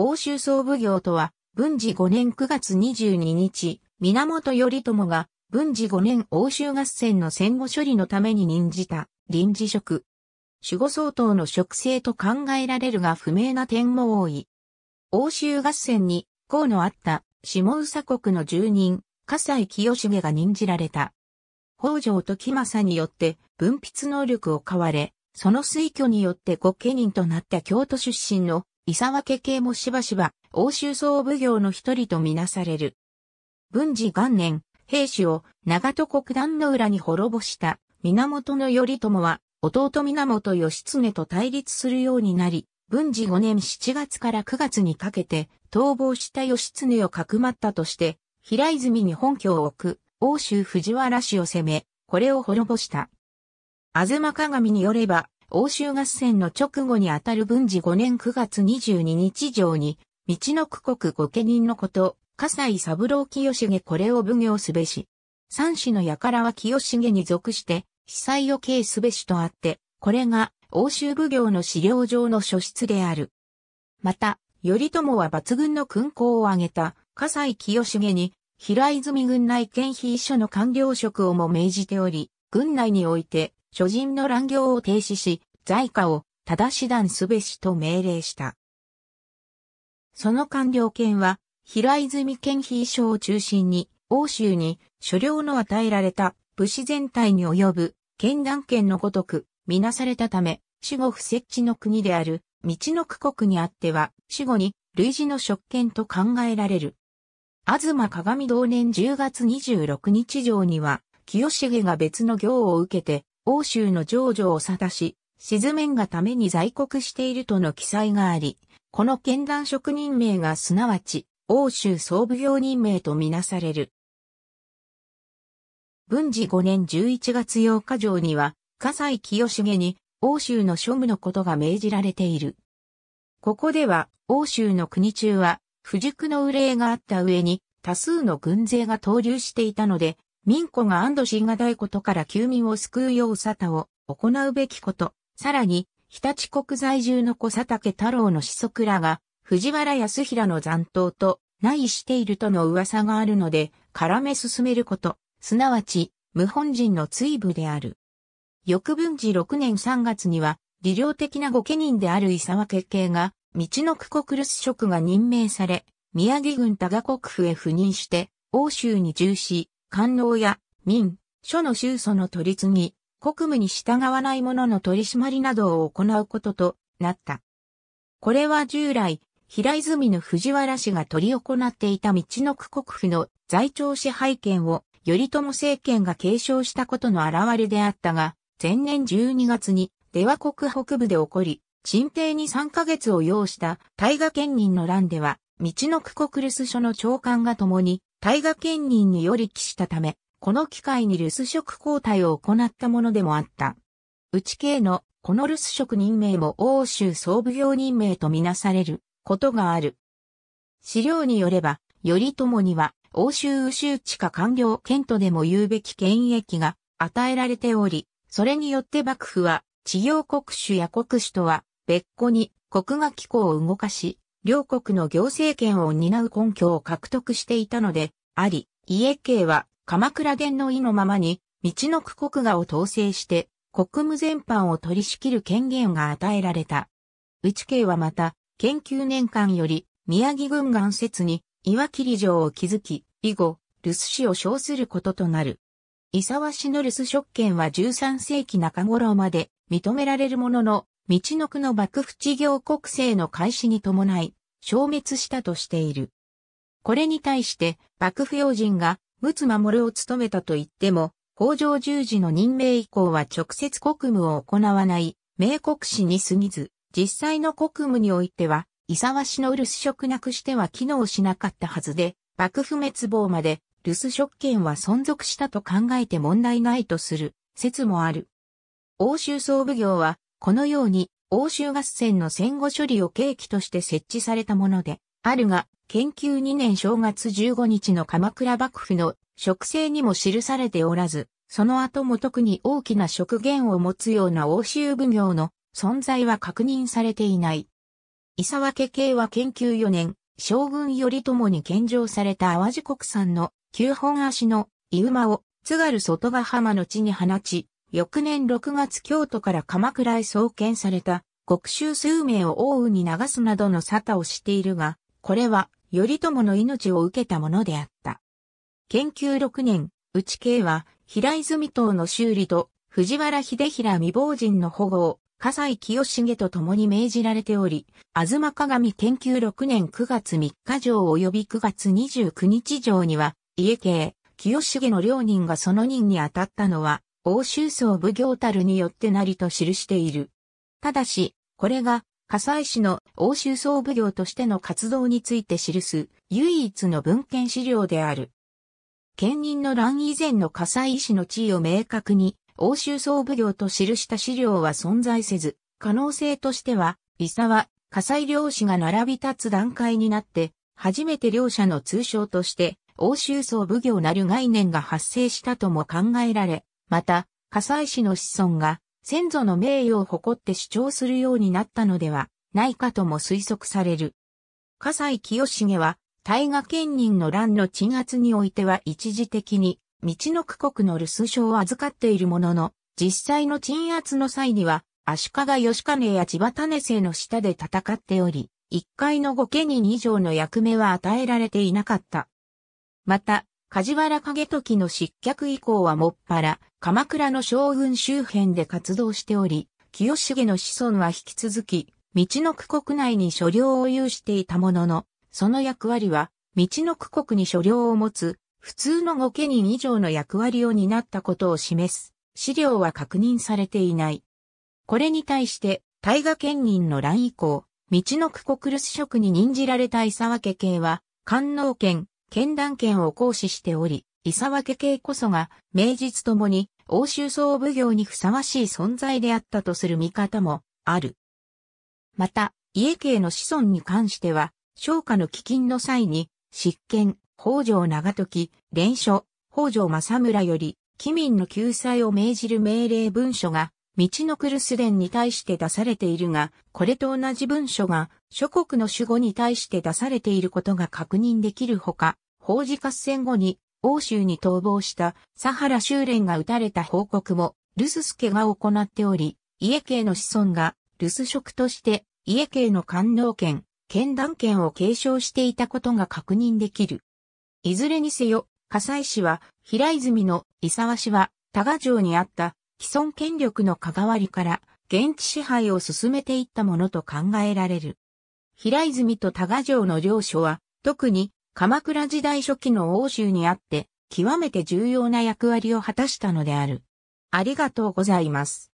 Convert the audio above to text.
欧州総奉行とは、文治5年9月22日、源頼朝が文治5年欧州合戦の戦後処理のために任じた臨時職。守護総統の職制と考えられるが不明な点も多い。欧州合戦に功のあった下宇佐国の住人、笠井清重が任じられた。北条時政によって分泌能力を買われ、その推挙によって御家人となった京都出身の伊沢家系もしばしば欧州総奉行の一人とみなされる。文治元年、兵士を長戸国壇の裏に滅ぼした源頼朝は弟源義経と対立するようになり、文治5年7月から9月にかけて逃亡した義経をかくまったとして、平泉に本拠を置く欧州藤原氏を攻め、これを滅ぼした。東鏡によれば、欧州合戦の直後にあたる文治5年9月22日上に、道の区国御家人のこと、笠西三郎清重これを奉行すべし。三氏の輩は清重に属して、被災を経すべしとあって、これが欧州奉行の資料上の書出である。また、頼朝は抜群の勲功を挙げた、笠西清重に、平泉軍内県秘書の官僚職をも命じており、軍内において、諸人の乱行を停止し、在家を正し断すべしと命令した。その官僚権は、平泉県秘書を中心に、欧州に所領の与えられた武士全体に及ぶ、県断権のごとく、みなされたため、死後不設置の国である、道の区国にあっては、死後に類似の職権と考えられる。東鏡同年10月26日上には、清重が別の行を受けて、欧州の上場を沙し、沈めんがために在国しているとの記載があり、この剣断職人名がすなわち、欧州総奉行人名とみなされる。文治5年11月8日上には、笠井清重に、欧州の庶務のことが命じられている。ここでは、欧州の国中は、不熟の憂いがあった上に、多数の軍勢が投留していたので、民庫が安堵しがたいことから休民を救うよう沙汰を行うべきこと、さらに、日立国在住の小佐竹太郎の子息らが、藤原康平の残党と内しているとの噂があるので、絡め進めること、すなわち、無本人の追部である。翌文治6年3月には、理量的な御家人である伊沢家系が、道の久国留守職が任命され、宮城郡多賀国府へ赴任して、欧州に従し、官能や民、書の州祖の取り次ぎ、国務に従わない者の取り締まりなどを行うこととなった。これは従来、平泉の藤原氏が取り行っていた道の区国府の在庁支配権を頼朝政権が継承したことの表れであったが、前年12月に出羽国北部で起こり、鎮定に3ヶ月を要した大河県人の乱では、道の区国留守所の長官が共に大河県人により帰したため、この機会に留守職交代を行ったものでもあった。内系のこの留守職任命も欧州総奉行任命とみなされることがある。資料によれば、頼朝には欧州宇宙地下官僚県とでも言うべき権益が与えられており、それによって幕府は地行国主や国主とは別個に国が機構を動かし、両国の行政権を担う根拠を獲得していたので、あり、家系は鎌倉殿の意のままに、道の区国画を統制して、国務全般を取り仕切る権限が与えられた。内慶はまた、研究年間より、宮城軍岩説に、岩切城を築き、以後、留守市を称することとなる。伊沢氏の留守職権は13世紀中頃まで認められるものの、道の区の幕府事業国政の開始に伴い、消滅したとしている。これに対して、幕府要人が陸奥守を務めたと言っても、北条十字の任命以降は直接国務を行わない、名国史に過ぎず、実際の国務においては、伊沢氏の留守職なくしては機能しなかったはずで、幕府滅亡まで留守職権は存続したと考えて問題ないとする説もある。欧州総奉行は、このように欧州合戦の戦後処理を契機として設置されたもので、あるが、研究2年正月15日の鎌倉幕府の植生にも記されておらず、その後も特に大きな植源を持つような欧州奉行の存在は確認されていない。伊沢家系は研究4年、将軍頼朝に献上された淡路国産の9本足の伊馬を津軽外ヶ浜の地に放ち、翌年6月京都から鎌倉へ送検された国衆数名を奥羽に流すなどの沙汰をしているが、これは頼朝の命を受けたものであった。研究6年、内慶は、平泉島の修理と、藤原秀平未亡人の保護を、笠西清重と共に命じられており、あずま鏡研究6年9月3日上及び9月29日上には、家系、清重の両人がその任に当たったのは、欧州総奉行たるによってなりと記している。ただし、これが火災市の欧州総奉行としての活動について記す唯一の文献資料である。兼任の乱以前の火災医師の地位を明確に欧州総奉行と記した資料は存在せず、可能性としては、伊沢、火災領師が並び立つ段階になって、初めて両者の通称として、欧州総奉行なる概念が発生したとも考えられ、また、火災市の子孫が、先祖の名誉を誇って主張するようになったのではないかとも推測される。笠西清重は、大河県人の乱の鎮圧においては一時的に、道の区国の留守書を預かっているものの、実際の鎮圧の際には、足利義兼や千葉種生の下で戦っており、一階の御家人以上の役目は与えられていなかった。また、梶原景時の失脚以降はもっぱら、鎌倉の将軍周辺で活動しており、清重の子孫は引き続き、道の区国内に所領を有していたものの、その役割は、道の区国に所領を持つ、普通の御家人以上の役割を担ったことを示す、資料は確認されていない。これに対して、大河県人の乱以降、道の区国留守職に任じられた伊沢家系は、官能県、剣断権を行使しており、伊沢家系こそが、名実ともに、欧州総奉行にふさわしい存在であったとする見方もある。また、家系の子孫に関しては、商家の基金の際に、執権、北条長時、連署、北条政村より、機民の救済を命じる命令文書が道のクルス伝に対して出されているが、これと同じ文書が諸国の守護に対して出されていることが確認できるほか、法事合戦後に欧州に逃亡したサハラ修練が撃たれた報告もルススが行っており、家系の子孫が留守職として家系の官能権、剣断権を継承していたことが確認できる。いずれにせよ、火災氏は、平泉の伊沢氏は、多賀城にあった既存権力の関わりから現地支配を進めていったものと考えられる。平泉と多賀城の領所は、特に鎌倉時代初期の欧州にあって、極めて重要な役割を果たしたのである。ありがとうございます。